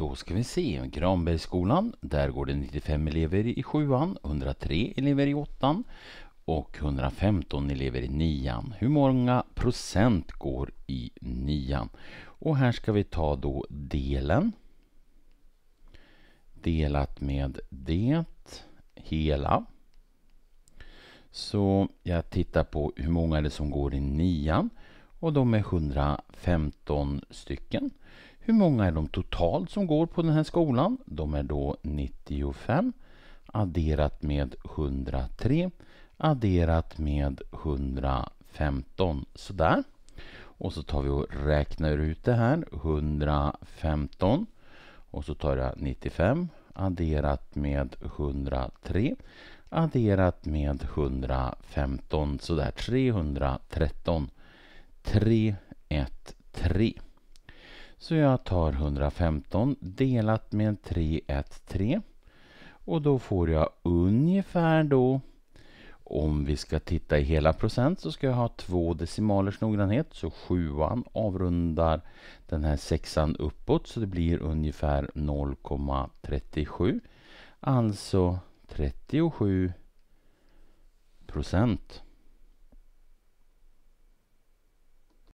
Då ska vi se. Granbergsskolan, där går det 95 elever i sjuan, 103 elever i åttan och 115 elever i nian. Hur många procent går i nian? Och här ska vi ta då delen delat med det hela. Så jag tittar på hur många det är som går i nian och de är 115 stycken. Hur många är de totalt som går på den här skolan? De är då 95 adderat med 103 adderat med 115. Sådär. Och så tar vi och räknar ut det här. 115. Och så tar jag 95 adderat med 103 adderat med 115. Sådär 313. 313. Så jag tar 115 delat med 313. Och då får jag ungefär då, om vi ska titta i hela procent, så ska jag ha två decimalers noggrannhet. Så sjuan avrundar den här sexan uppåt, så det blir ungefär 0,37. Alltså 37 procent.